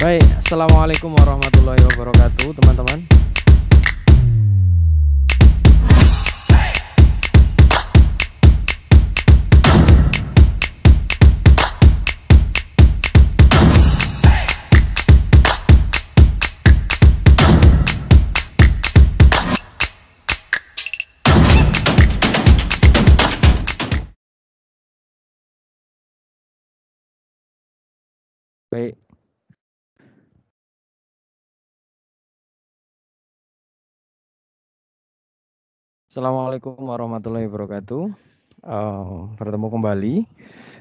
Baik, assalamualaikum warahmatullahi wabarakatuh, teman-teman. Baik, Assalamualaikum warahmatullahi wabarakatuh. Uh, bertemu kembali.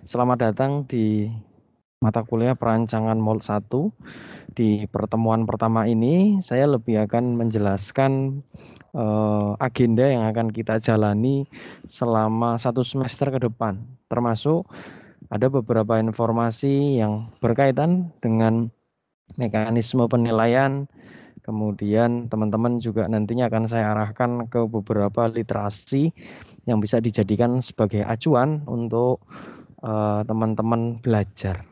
Selamat datang di mata kuliah perancangan Mall 1. Di pertemuan pertama ini, saya lebih akan menjelaskan uh, agenda yang akan kita jalani selama satu semester ke depan. Termasuk ada beberapa informasi yang berkaitan dengan mekanisme penilaian, Kemudian teman-teman juga nantinya akan saya arahkan ke beberapa literasi yang bisa dijadikan sebagai acuan untuk eh, teman-teman uh, belajar.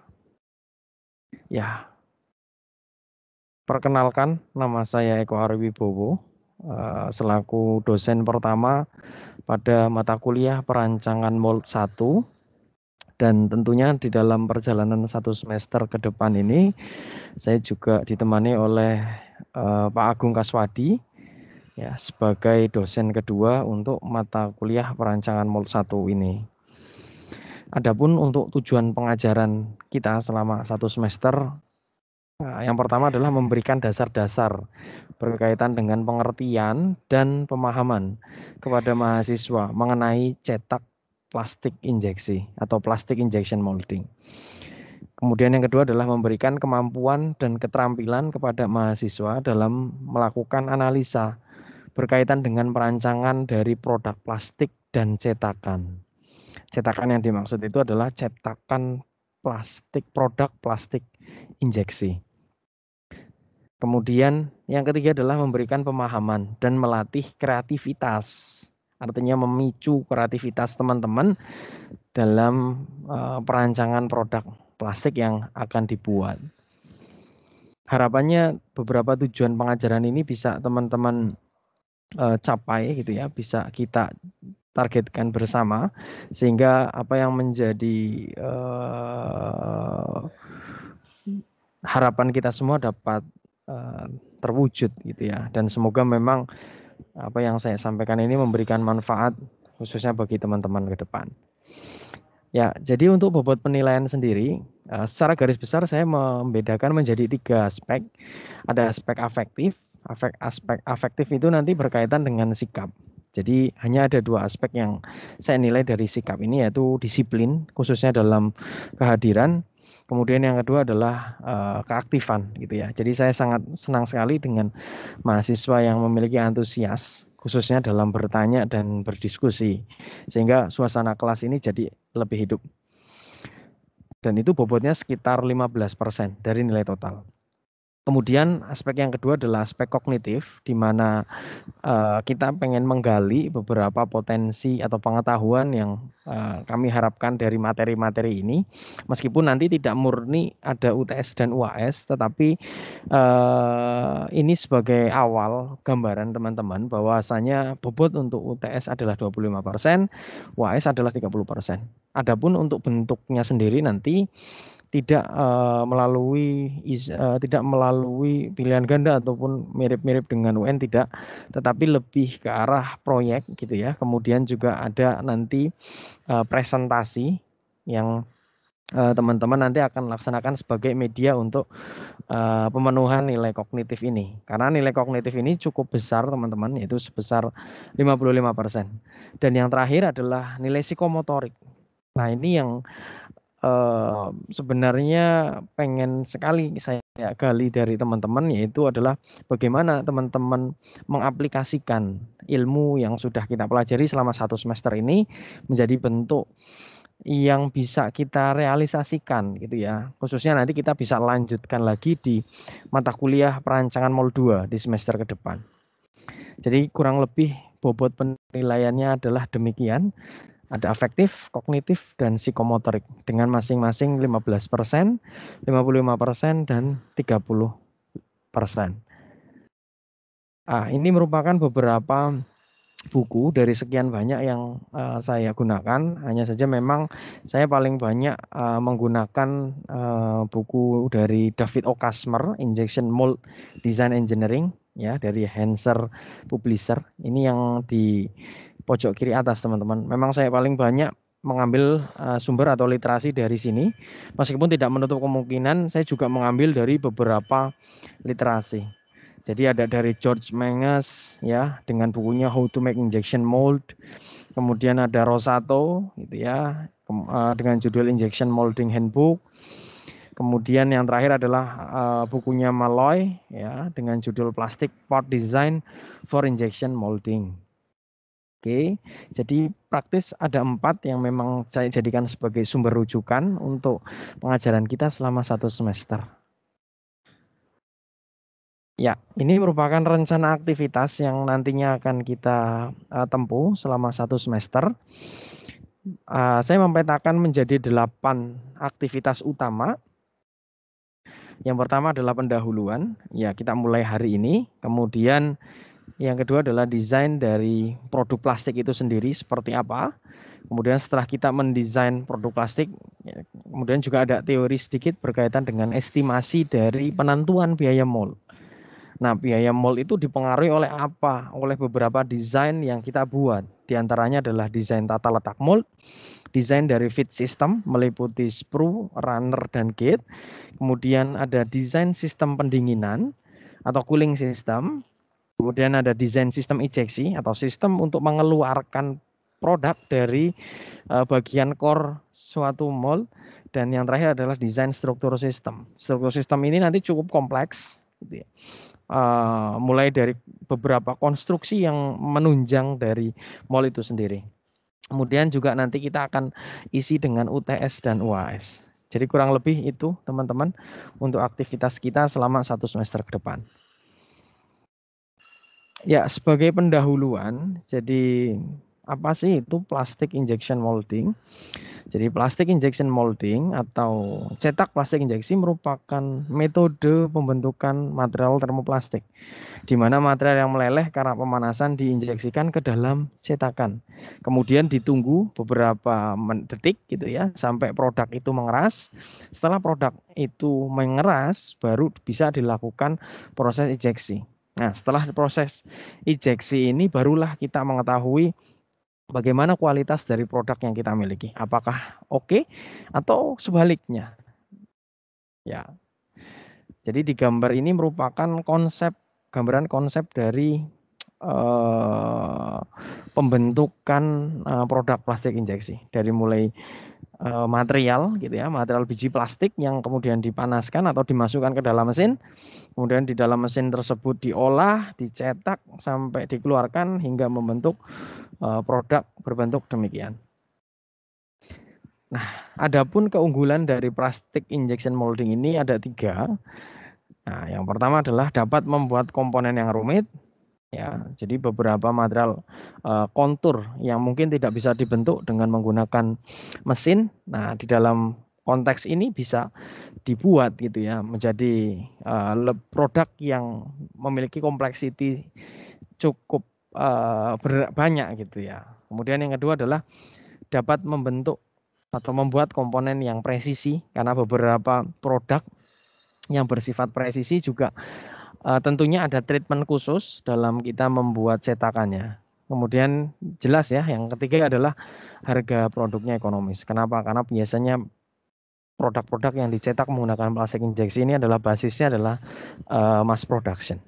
Ya, perkenalkan nama saya Eko Bowo, uh, eh, selaku dosen pertama pada mata kuliah perancangan Mold 1 dan tentunya di dalam perjalanan satu semester ke depan ini saya juga ditemani oleh uh, Pak Agung Kaswadi ya sebagai dosen kedua untuk mata kuliah perancangan MOL 1 ini. Adapun untuk tujuan pengajaran kita selama satu semester eh, yang pertama adalah memberikan dasar-dasar berkaitan dengan pengertian dan pemahaman kepada mahasiswa mengenai cetak plastik injeksi atau plastik injection molding. Kemudian yang kedua adalah memberikan kemampuan dan keterampilan kepada mahasiswa dalam melakukan analisa berkaitan dengan perancangan dari produk plastik dan cetakan. Cetakan yang dimaksud itu adalah cetakan plastik, produk plastik injeksi. Kemudian yang ketiga adalah memberikan pemahaman dan melatih kreativitas. Artinya memicu kreativitas teman-teman dalam eh, perancangan produk plastik yang akan dibuat. Harapannya beberapa tujuan pengajaran ini bisa teman-teman uh, capai gitu ya, bisa kita targetkan bersama sehingga apa yang menjadi uh, harapan kita semua dapat uh, terwujud gitu ya dan semoga memang apa yang saya sampaikan ini memberikan manfaat khususnya bagi teman-teman ke depan. Ya, jadi untuk bobot penilaian sendiri, eh, secara garis besar saya membedakan menjadi tiga aspek. Ada aspek afektif, aspek aspek afektif itu nanti berkaitan dengan sikap. Jadi hanya ada dua aspek yang saya nilai dari sikap ini yaitu disiplin khususnya dalam kehadiran. Kemudian yang kedua adalah eh, keaktifan gitu ya. Jadi saya sangat senang sekali dengan mahasiswa yang memiliki antusias khususnya dalam bertanya dan berdiskusi. Sehingga suasana kelas ini jadi lebih hidup. Dan itu bobotnya sekitar 15% dari nilai total. Kemudian aspek yang kedua adalah aspek kognitif, di mana uh, kita pengen menggali beberapa potensi atau pengetahuan yang uh, kami harapkan dari materi-materi ini, meskipun nanti tidak murni ada UTS dan UAS, tetapi uh, ini sebagai awal gambaran teman-teman bahwasanya bobot untuk UTS adalah 25%, UAS adalah 30%. Adapun untuk bentuknya sendiri nanti tidak uh, melalui is, uh, tidak melalui pilihan ganda ataupun mirip-mirip dengan UN tidak tetapi lebih ke arah proyek gitu ya kemudian juga ada nanti uh, presentasi yang teman-teman uh, nanti akan laksanakan sebagai media untuk uh, pemenuhan nilai kognitif ini. Karena nilai kognitif ini cukup besar teman-teman, yaitu sebesar 55%. Dan yang terakhir adalah nilai psikomotorik. Nah, ini yang sebenarnya pengen sekali saya gali dari teman-teman yaitu adalah bagaimana teman-teman mengaplikasikan ilmu yang sudah kita pelajari selama satu semester ini menjadi bentuk yang bisa kita realisasikan gitu ya. Khususnya nanti kita bisa lanjutkan lagi di mata kuliah perancangan MOL 2 di semester ke depan. Jadi kurang lebih bobot penilaiannya adalah demikian ada afektif, kognitif, dan psikomotorik dengan masing-masing 15 55 dan 30 Ah, ini merupakan beberapa buku dari sekian banyak yang uh, saya gunakan. Hanya saja memang saya paling banyak uh, menggunakan uh, buku dari David O. Kasmer, Injection Mold Design Engineering, ya dari Hanser Publisher. Ini yang di pojok kiri atas teman-teman. Memang saya paling banyak mengambil uh, sumber atau literasi dari sini. Meskipun tidak menutup kemungkinan saya juga mengambil dari beberapa literasi. Jadi ada dari George Menges ya dengan bukunya How to Make Injection Mold. Kemudian ada Rosato gitu ya eh, dengan judul Injection Molding Handbook. Kemudian yang terakhir adalah uh, bukunya Malloy ya dengan judul Plastic Part Design for Injection Molding. Oke, jadi praktis ada empat yang memang saya jadikan sebagai sumber rujukan untuk pengajaran kita selama satu semester. Ya, ini merupakan rencana aktivitas yang nantinya akan kita eh, tempuh selama satu semester. Eh, saya mempetakan menjadi delapan aktivitas utama. Yang pertama adalah pendahuluan. Ya, kita mulai hari ini. Kemudian yang kedua adalah desain dari produk plastik itu sendiri seperti apa. Kemudian setelah kita mendesain produk plastik, ya, kemudian juga ada teori sedikit berkaitan dengan estimasi dari penentuan biaya mol. Nah, biaya mol itu dipengaruhi oleh apa? Oleh beberapa desain yang kita buat. Di antaranya adalah desain tata letak mol, desain dari fit system meliputi sprue, runner, dan gate. Kemudian ada desain sistem pendinginan atau cooling system, Kemudian ada desain sistem ejeksi atau sistem untuk mengeluarkan produk dari uh, bagian core suatu mall dan yang terakhir adalah desain struktur sistem. Struktur sistem ini nanti cukup kompleks gitu ya. Uh, mulai dari beberapa konstruksi yang menunjang dari mall itu sendiri. Kemudian juga nanti kita akan isi dengan UTS dan UAS. Jadi kurang lebih itu teman-teman untuk aktivitas kita selama satu semester ke depan. Ya, sebagai pendahuluan, jadi apa sih itu plastik injection molding? Jadi plastik injection molding atau cetak plastik injeksi merupakan metode pembentukan material termoplastik di mana material yang meleleh karena pemanasan diinjeksikan ke dalam cetakan. Kemudian ditunggu beberapa detik gitu ya sampai produk itu mengeras. Setelah produk itu mengeras baru bisa dilakukan proses injeksi. Nah, setelah proses injeksi ini barulah kita mengetahui bagaimana kualitas dari produk yang kita miliki. Apakah oke okay atau sebaliknya? Ya. Jadi di gambar ini merupakan konsep gambaran konsep dari Eh, pembentukan eh, produk plastik injeksi dari mulai eh, material gitu ya, material biji plastik yang kemudian dipanaskan atau dimasukkan ke dalam mesin, kemudian di dalam mesin tersebut diolah, dicetak sampai dikeluarkan hingga membentuk produk berbentuk demikian. Nah, adapun keunggulan dari plastik injection molding ini ada tiga. Nah, yang pertama adalah dapat membuat komponen yang rumit, ya jadi beberapa material uh, eh, kontur yang mungkin tidak bisa dibentuk dengan menggunakan mesin nah di dalam konteks ini bisa dibuat gitu ya menjadi uh, produk yang memiliki kompleksiti cukup uh, banyak gitu ya kemudian yang kedua adalah dapat membentuk atau membuat komponen yang presisi karena beberapa produk yang bersifat presisi juga Uh, tentunya ada treatment khusus dalam kita membuat cetakannya. Kemudian jelas ya, yang ketiga adalah harga produknya ekonomis. Kenapa? Karena biasanya produk-produk yang dicetak menggunakan plastik injeksi ini adalah basisnya adalah uh, mass production.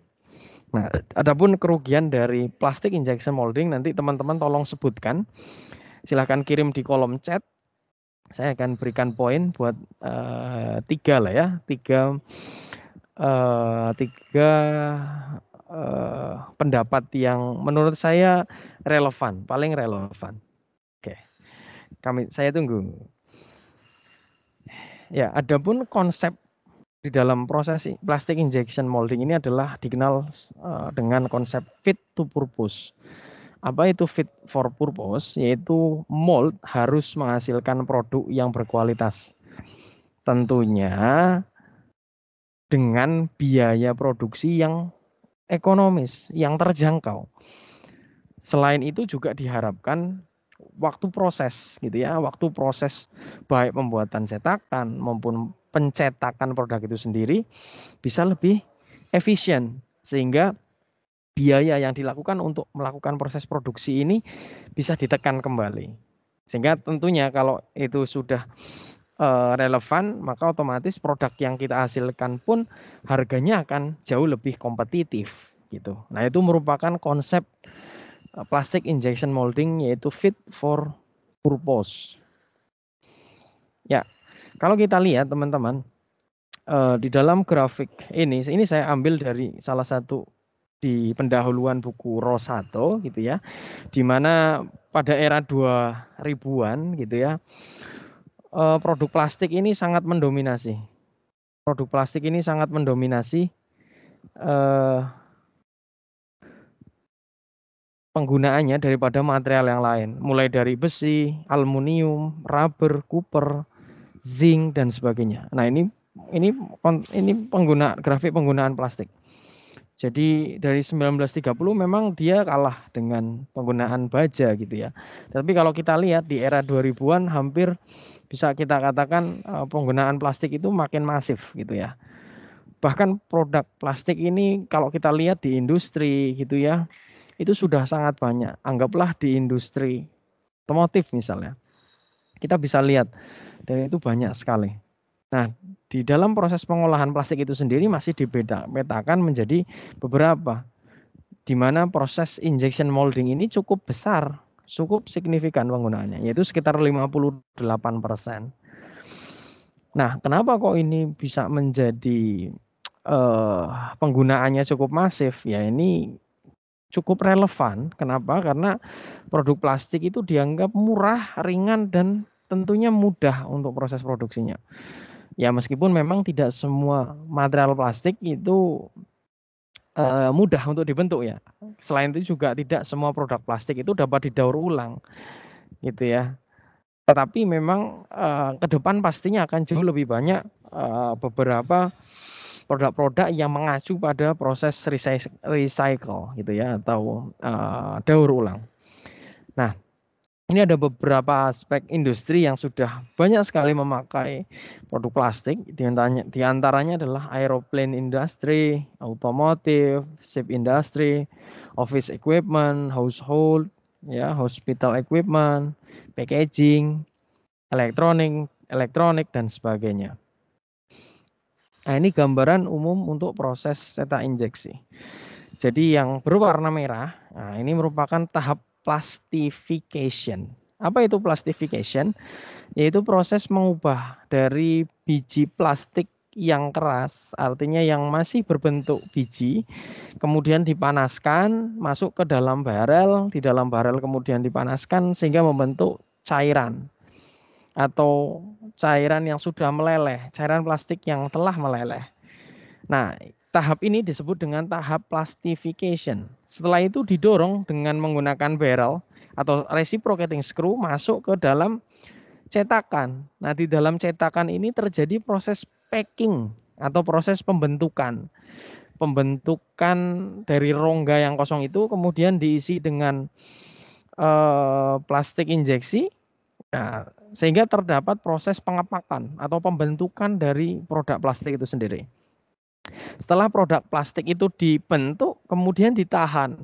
Nah, adapun kerugian dari plastik injection molding nanti teman-teman tolong sebutkan. Silahkan kirim di kolom chat. Saya akan berikan poin buat uh, tiga lah ya, tiga Eh, tiga uh, pendapat yang menurut saya relevan, paling relevan. Oke, kami saya tunggu. Ya, ada pun konsep di dalam proses plastic injection molding ini adalah dikenal uh, dengan konsep fit to purpose. Apa itu fit for purpose? Yaitu mold harus menghasilkan produk yang berkualitas. Tentunya dengan biaya produksi yang ekonomis, yang terjangkau. Selain itu juga diharapkan waktu proses gitu ya, waktu proses baik pembuatan cetakan maupun pencetakan produk itu sendiri bisa lebih efisien sehingga biaya yang dilakukan untuk melakukan proses produksi ini bisa ditekan kembali. Sehingga tentunya kalau itu sudah Eh, relevan, maka otomatis produk yang kita hasilkan pun harganya akan jauh lebih kompetitif gitu. Nah, itu merupakan konsep eh, plastik injection molding yaitu fit for purpose. Ya. Kalau kita lihat teman-teman eh, di dalam grafik ini, ini saya ambil dari salah satu di pendahuluan buku Rosato gitu ya. Di mana pada era 2000-an gitu ya uh, produk plastik ini sangat mendominasi. Produk plastik ini sangat mendominasi uh, penggunaannya daripada material yang lain, mulai dari besi, aluminium, rubber, cooper zinc dan sebagainya. Nah ini ini ini pengguna grafik penggunaan plastik. Jadi dari 1930 memang dia kalah dengan penggunaan baja gitu ya. Tapi kalau kita lihat di era 2000-an hampir bisa kita katakan eh, penggunaan plastik itu makin masif gitu ya. Bahkan produk plastik ini kalau kita lihat di industri gitu ya, itu sudah sangat banyak. Anggaplah di industri otomotif misalnya. Kita bisa lihat dan itu banyak sekali. Nah, di dalam proses pengolahan plastik itu sendiri masih dibedakan menjadi beberapa di mana proses injection molding ini cukup besar cukup signifikan penggunaannya yaitu sekitar 58%. Nah, kenapa kok ini bisa menjadi uh, penggunaannya cukup masif? Ya ini cukup relevan. Kenapa? Karena produk plastik itu dianggap murah, ringan dan tentunya mudah untuk proses produksinya. Ya meskipun memang tidak semua material plastik itu Eh, mudah untuk dibentuk ya. Hmm. Selain itu juga tidak semua produk plastik itu dapat didaur ulang, gitu ya. Tetapi memang uh, ke depan pastinya akan jauh lebih banyak uh, beberapa produk-produk yang mengacu pada proses recycle, gitu ya, atau uh, daur ulang. Nah, ini ada beberapa aspek industri yang sudah banyak sekali memakai produk plastik. Di antaranya adalah aeroplane industry, automotive, ship industry, office equipment, household, ya, hospital equipment, packaging, elektronik, elektronik dan sebagainya. Nah, ini gambaran umum untuk proses cetak injeksi. Jadi yang berwarna merah, nah ini merupakan tahap plastification. Apa itu plastification? Yaitu proses mengubah dari biji plastik yang keras, artinya yang masih berbentuk biji, kemudian dipanaskan, masuk ke dalam barel, di dalam barel kemudian dipanaskan sehingga membentuk cairan atau cairan yang sudah meleleh, cairan plastik yang telah meleleh. Nah, tahap ini disebut dengan tahap plastification. Setelah itu didorong dengan menggunakan barrel atau reciprocating screw masuk ke dalam cetakan. Nah, di dalam cetakan ini terjadi proses packing atau proses pembentukan. Pembentukan dari rongga yang kosong itu kemudian diisi dengan uh, plastik injeksi. Nah, sehingga terdapat proses pengepakan atau pembentukan dari produk plastik itu sendiri. Setelah produk plastik itu dibentuk, kemudian ditahan.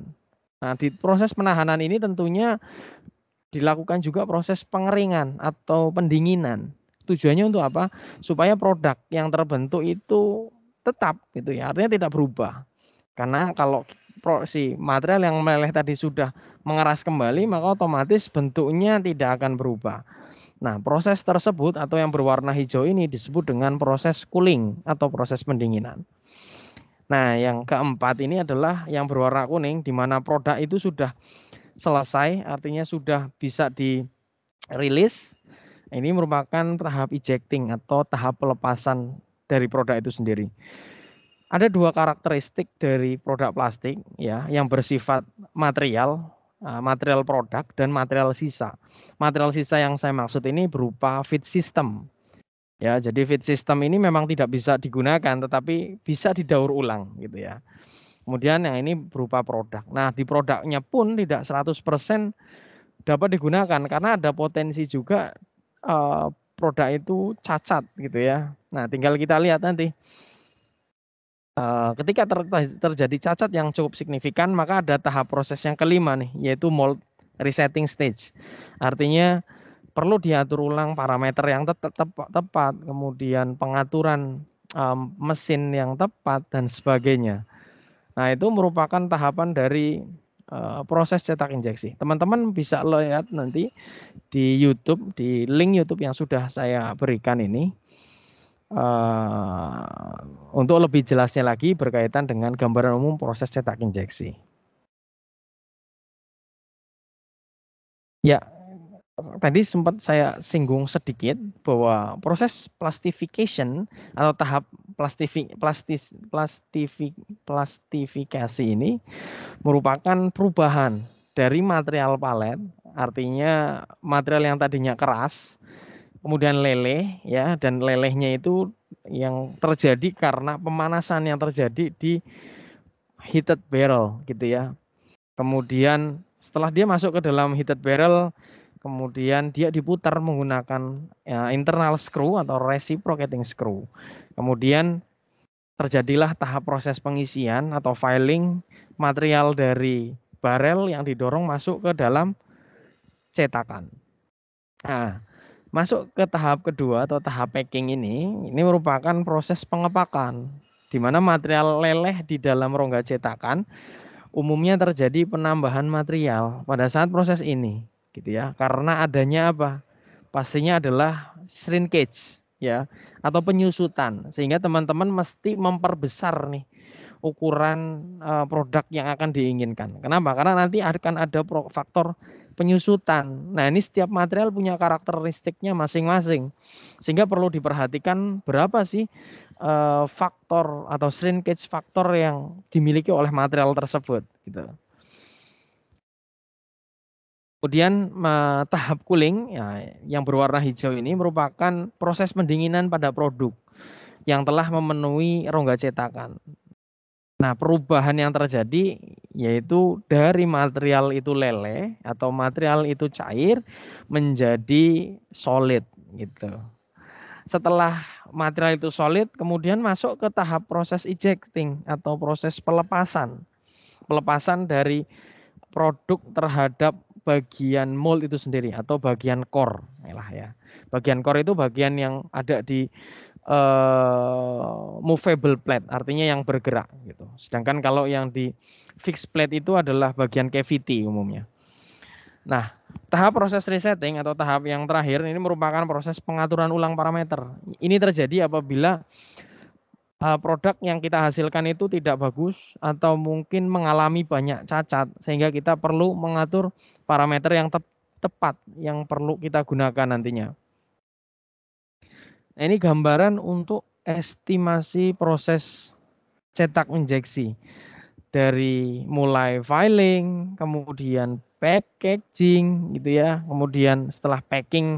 Nah, di proses penahanan ini tentunya dilakukan juga proses pengeringan atau pendinginan. Tujuannya untuk apa? Supaya produk yang terbentuk itu tetap gitu ya, artinya tidak berubah. Karena kalau si material yang meleleh tadi sudah mengeras kembali, maka otomatis bentuknya tidak akan berubah. Nah, proses tersebut atau yang berwarna hijau ini disebut dengan proses cooling atau proses pendinginan. Nah, yang keempat ini adalah yang berwarna kuning di mana produk itu sudah selesai, artinya sudah bisa dirilis. Ini merupakan tahap ejecting atau tahap pelepasan dari produk itu sendiri. Ada dua karakteristik dari produk plastik ya yang bersifat material, e, material produk dan material sisa. Material sisa yang saya maksud ini berupa feed system Ya, jadi feed system ini memang tidak bisa digunakan tetapi bisa didaur ulang gitu ya. Kemudian yang ini berupa produk. Nah, di produknya pun tidak 100% dapat digunakan karena ada potensi juga uh, produk itu cacat gitu ya. Nah, tinggal kita lihat nanti. Uh, ketika ter terjadi cacat yang cukup signifikan, maka ada tahap proses yang kelima nih, yaitu mold resetting stage. Artinya perlu diatur ulang parameter yang tetap tepat, kemudian pengaturan um, mesin yang tepat dan sebagainya. Nah, itu merupakan tahapan dari uh, proses cetak injeksi. Teman-teman bisa lihat nanti di YouTube, di link YouTube yang sudah saya berikan ini. Uh, untuk lebih jelasnya lagi berkaitan dengan gambaran umum proses cetak injeksi. Ya, tadi sempat saya singgung sedikit bahwa proses plastification atau tahap plastifik plastis plastifik plastifikasi ini merupakan perubahan dari material palet artinya material yang tadinya keras kemudian leleh ya dan lelehnya itu yang terjadi karena pemanasan yang terjadi di heated barrel gitu ya kemudian setelah dia masuk ke dalam heated barrel kemudian dia diputar menggunakan ya, internal screw atau reciprocating screw. Kemudian terjadilah tahap proses pengisian atau filing material dari barel yang didorong masuk ke dalam cetakan. Nah, masuk ke tahap kedua atau tahap packing ini, ini merupakan proses pengepakan di mana material leleh di dalam rongga cetakan umumnya terjadi penambahan material pada saat proses ini gitu ya. Karena adanya apa? Pastinya adalah shrinkage ya atau penyusutan sehingga teman-teman mesti memperbesar nih ukuran uh, produk yang akan diinginkan. Kenapa? Karena nanti akan ada faktor penyusutan. Nah, ini setiap material punya karakteristiknya masing-masing. Sehingga perlu diperhatikan berapa sih uh, faktor atau shrinkage faktor yang dimiliki oleh material tersebut gitu. Kemudian tahap cooling ya, yang berwarna hijau ini merupakan proses pendinginan pada produk yang telah memenuhi rongga cetakan. Nah, perubahan yang terjadi yaitu dari material itu leleh atau material itu cair menjadi solid gitu. Setelah material itu solid, kemudian masuk ke tahap proses ejecting atau proses pelepasan. Pelepasan dari produk terhadap bagian mold itu sendiri atau bagian core lah ya. Bagian core itu bagian yang ada di uh, movable plate, artinya yang bergerak gitu. Sedangkan kalau yang di fixed plate itu adalah bagian cavity umumnya. Nah, tahap proses resetting atau tahap yang terakhir ini merupakan proses pengaturan ulang parameter. Ini terjadi apabila Eh, produk yang kita hasilkan itu tidak bagus atau mungkin mengalami banyak cacat sehingga kita perlu mengatur parameter yang te tepat yang perlu kita gunakan nantinya. Nah, ini gambaran untuk estimasi proses cetak injeksi dari mulai filing, kemudian packaging gitu ya, kemudian setelah packing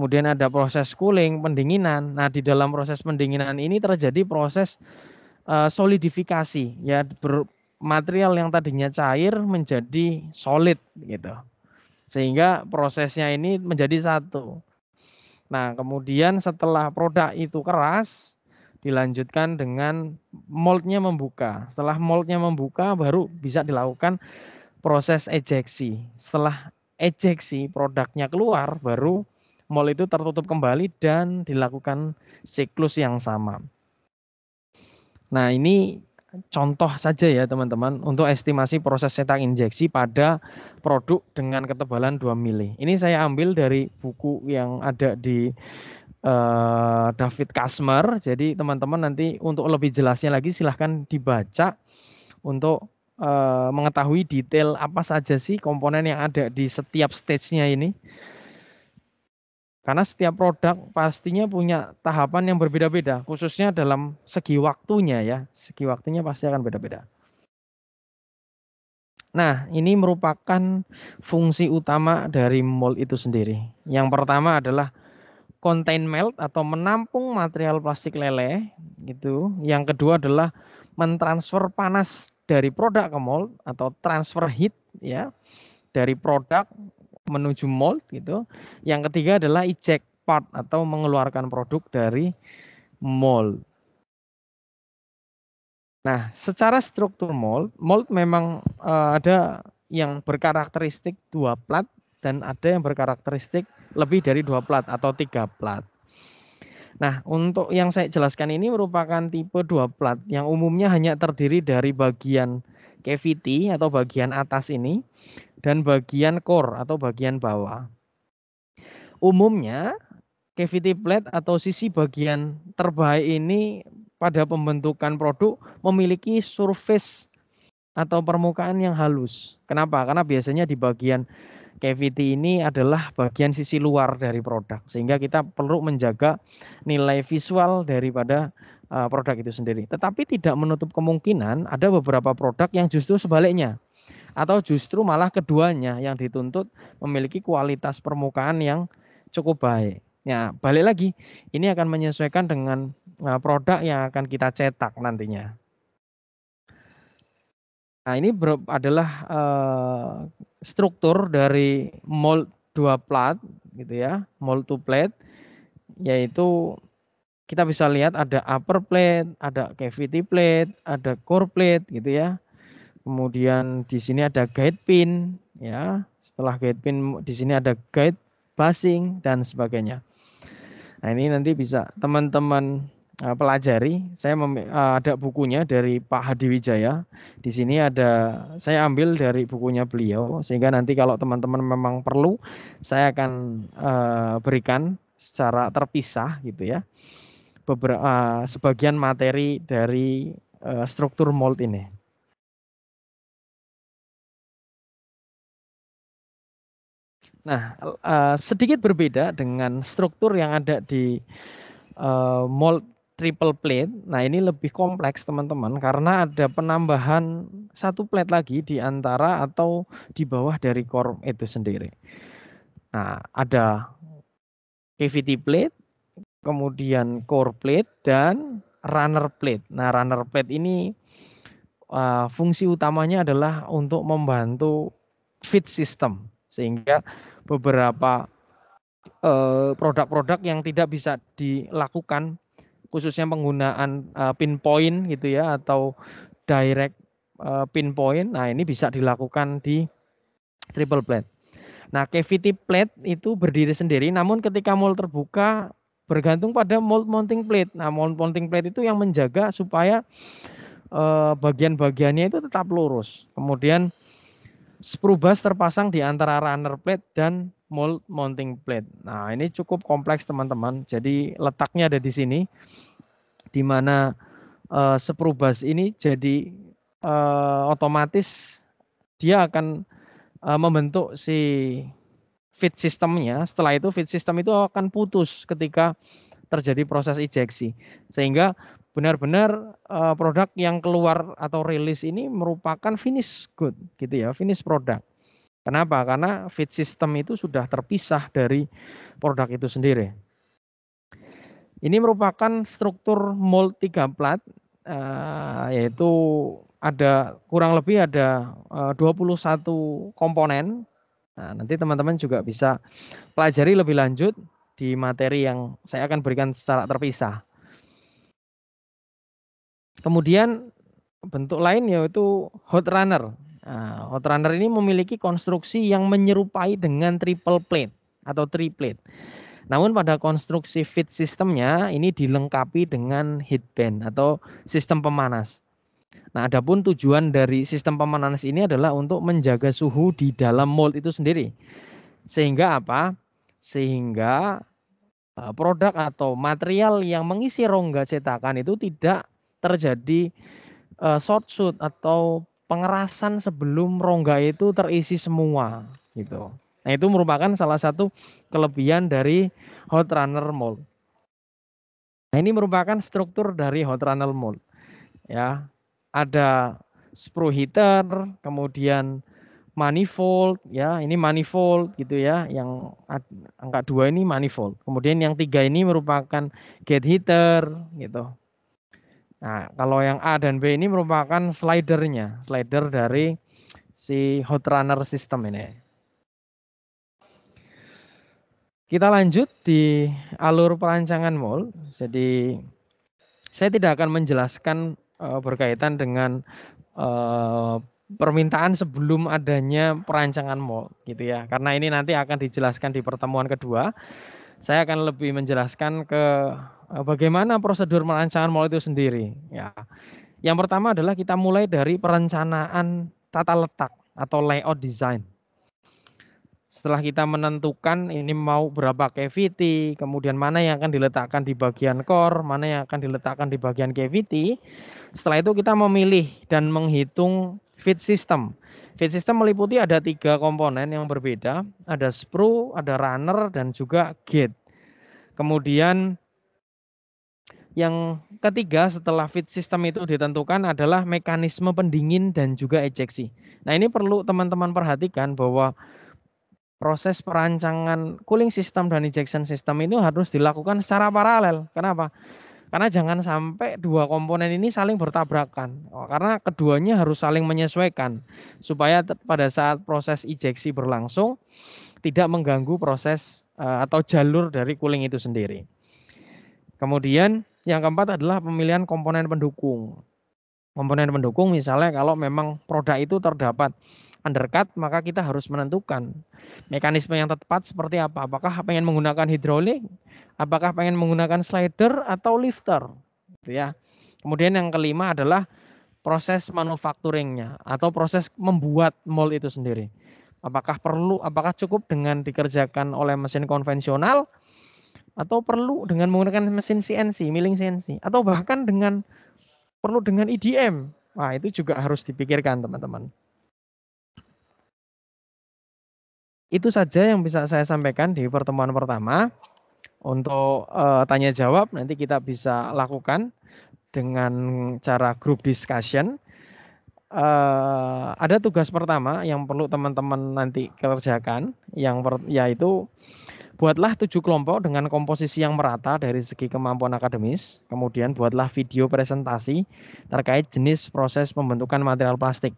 kemudian ada proses cooling, pendinginan. Nah, di dalam proses pendinginan ini terjadi proses uh, solidifikasi ya ber, material yang tadinya cair menjadi solid gitu. Sehingga prosesnya ini menjadi satu. Nah, kemudian setelah produk itu keras, dilanjutkan dengan moldnya membuka. Setelah moldnya membuka, baru bisa dilakukan proses ejeksi. Setelah ejeksi produknya keluar, baru mall itu tertutup kembali dan dilakukan siklus yang sama. Nah, ini contoh saja ya teman-teman untuk estimasi proses cetak injeksi pada produk dengan ketebalan 2 mili. Ini saya ambil dari buku yang ada di uh, David Kasmer. Jadi teman-teman nanti untuk lebih jelasnya lagi silahkan dibaca untuk eh, mengetahui detail apa saja sih komponen yang ada di setiap stage-nya ini. Karena setiap produk pastinya punya tahapan yang berbeda-beda, khususnya dalam segi waktunya ya. Segi waktunya pasti akan beda-beda. Nah, ini merupakan fungsi utama dari mold itu sendiri. Yang pertama adalah contain melt atau menampung material plastik leleh gitu. Yang kedua adalah mentransfer panas dari produk ke mold atau transfer heat ya dari produk menuju mold gitu. Yang ketiga adalah eject part atau mengeluarkan produk dari mold. Nah, secara struktur mold, mold memang uh, ada yang berkarakteristik dua plat dan ada yang berkarakteristik lebih dari dua plat atau tiga plat. Nah, untuk yang saya jelaskan ini merupakan tipe dua plat yang umumnya hanya terdiri dari bagian cavity atau bagian atas ini dan bagian core atau bagian bawah. Umumnya cavity plate atau sisi bagian terbaik ini pada pembentukan produk memiliki surface atau permukaan yang halus. Kenapa? Karena biasanya di bagian cavity ini adalah bagian sisi luar dari produk sehingga kita perlu menjaga nilai visual daripada eh, produk itu sendiri. Tetapi tidak menutup kemungkinan ada beberapa produk yang justru sebaliknya atau justru malah keduanya yang dituntut memiliki kualitas permukaan yang cukup baik. Ya, balik lagi, ini akan menyesuaikan dengan eh, produk yang akan kita cetak nantinya. Nah, ini adalah eh, struktur dari mold dua plat gitu ya, mold two plate yaitu kita bisa lihat ada upper plate, ada cavity plate, ada core plate gitu ya. Kemudian di sini ada guide pin ya. Setelah guide pin di sini ada guide basing dan sebagainya. Nah, ini nanti bisa teman-teman uh, pelajari. Saya mem- uh, ada bukunya dari Pak Hadi Wijaya. Di sini ada saya ambil dari bukunya beliau sehingga nanti kalau teman-teman memang perlu saya akan uh, berikan secara terpisah gitu ya. Beberapa uh, sebagian materi dari uh, struktur mold ini. Nah, uh, sedikit berbeda dengan struktur yang ada di uh, eh, mold triple plate. Nah, ini lebih kompleks teman-teman karena ada penambahan satu plate lagi di antara atau di bawah dari core itu sendiri. Nah, ada cavity plate, kemudian core plate dan runner plate. Nah, runner plate ini uh, fungsi utamanya adalah untuk membantu fit system sehingga beberapa eh, produk-produk yang tidak bisa dilakukan khususnya penggunaan uh, pinpoint gitu ya atau direct uh, pinpoint. Nah, ini bisa dilakukan di triple plate. Nah, cavity plate itu berdiri sendiri namun ketika mold terbuka bergantung pada mold mounting plate. Nah, mold mounting plate itu yang menjaga supaya uh, bagian-bagiannya itu tetap lurus. Kemudian Sprubas terpasang di antara runner plate dan mold mounting plate. Nah, ini cukup kompleks teman-teman. Jadi letaknya ada di sini di mana uh, ini jadi uh, otomatis dia akan uh, membentuk si fit sistemnya. Setelah itu fit system itu akan putus ketika terjadi proses ejeksi. Sehingga benar-benar uh, produk yang keluar atau rilis ini merupakan finish good gitu ya, finish produk Kenapa? Karena fit system itu sudah terpisah dari produk itu sendiri. Ini merupakan struktur mold tiga plat, eh, yaitu ada kurang lebih ada eh, uh, 21 komponen. Nah, nanti teman-teman juga bisa pelajari lebih lanjut di materi yang saya akan berikan secara terpisah. Kemudian bentuk lain yaitu hot runner. Nah, hot runner ini memiliki konstruksi yang menyerupai dengan triple plate atau triplet. Namun pada konstruksi fit sistemnya ini dilengkapi dengan heat band atau sistem pemanas. Nah, adapun tujuan dari sistem pemanas ini adalah untuk menjaga suhu di dalam mold itu sendiri. Sehingga apa? Sehingga eh, produk atau material yang mengisi rongga cetakan itu tidak terjadi uh, short shoot atau pengerasan sebelum rongga itu terisi semua gitu. Nah, itu merupakan salah satu kelebihan dari hot runner mold. Nah, ini merupakan struktur dari hot runner mold. Ya, ada sprue heater, kemudian manifold ya, ini manifold gitu ya, yang angka dua ini manifold. Kemudian yang tiga ini merupakan gate heater gitu. Nah, kalau yang A dan B ini merupakan slidernya, slider dari si hot runner system ini. Kita lanjut di alur perancangan mall. Jadi saya tidak akan menjelaskan eh, berkaitan dengan eh, permintaan sebelum adanya perancangan mall gitu ya. Karena ini nanti akan dijelaskan di pertemuan kedua saya akan lebih menjelaskan ke eh, bagaimana prosedur perancangan mall itu sendiri. Ya, yang pertama adalah kita mulai dari perencanaan tata letak atau layout design. Setelah kita menentukan ini mau berapa cavity, kemudian mana yang akan diletakkan di bagian core, mana yang akan diletakkan di bagian cavity, setelah itu kita memilih dan menghitung feed system. Feed system meliputi ada tiga komponen yang berbeda, ada sprue, ada runner, dan juga gate. Kemudian yang ketiga setelah feed system itu ditentukan adalah mekanisme pendingin dan juga ejeksi. Nah ini perlu teman-teman perhatikan bahwa proses perancangan cooling system dan ejection system ini harus dilakukan secara paralel. Kenapa? Karena jangan sampai dua komponen ini saling bertabrakan. Oh, karena keduanya harus saling menyesuaikan supaya pada saat proses ejeksi berlangsung tidak mengganggu proses eh, atau jalur dari cooling itu sendiri. Kemudian yang keempat adalah pemilihan komponen pendukung. Komponen pendukung misalnya kalau memang produk itu terdapat undercut, maka kita harus menentukan mekanisme yang tepat seperti apa. Apakah pengen menggunakan hidrolik, apakah pengen menggunakan slider atau lifter, gitu ya. Kemudian yang kelima adalah proses manufacturingnya atau proses membuat mold itu sendiri. Apakah perlu, apakah cukup dengan dikerjakan oleh mesin konvensional atau perlu dengan menggunakan mesin CNC, milling CNC atau bahkan dengan perlu dengan IDM. E Wah itu juga harus dipikirkan, teman-teman. Itu saja yang bisa saya sampaikan di pertemuan pertama. Untuk uh, tanya jawab nanti kita bisa lakukan dengan cara grup discussion. Uh, ada tugas pertama yang perlu teman-teman nanti kerjakan, yang per, yaitu buatlah tujuh kelompok dengan komposisi yang merata dari segi kemampuan akademis. Kemudian buatlah video presentasi terkait jenis proses pembentukan material plastik.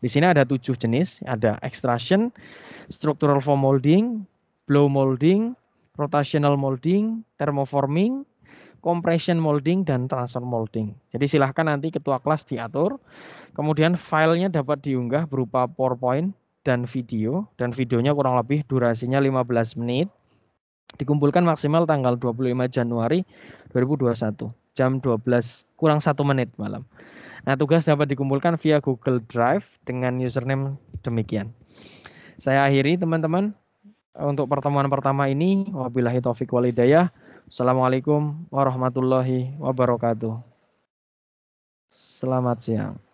Di sini ada tujuh jenis, ada extrusion, structural foam molding, blow molding, rotational molding, thermoforming, compression molding, dan transfer molding. Jadi silahkan nanti ketua kelas diatur. Kemudian filenya dapat diunggah berupa PowerPoint dan video. Dan videonya kurang lebih durasinya 15 menit. Dikumpulkan maksimal tanggal 25 Januari 2021. Jam 12 kurang satu menit malam. Nah, tugas dapat dikumpulkan via Google Drive dengan username demikian. Saya akhiri teman-teman untuk pertemuan pertama ini. Wabillahi taufik walidayah. Assalamualaikum warahmatullahi wabarakatuh. Selamat siang.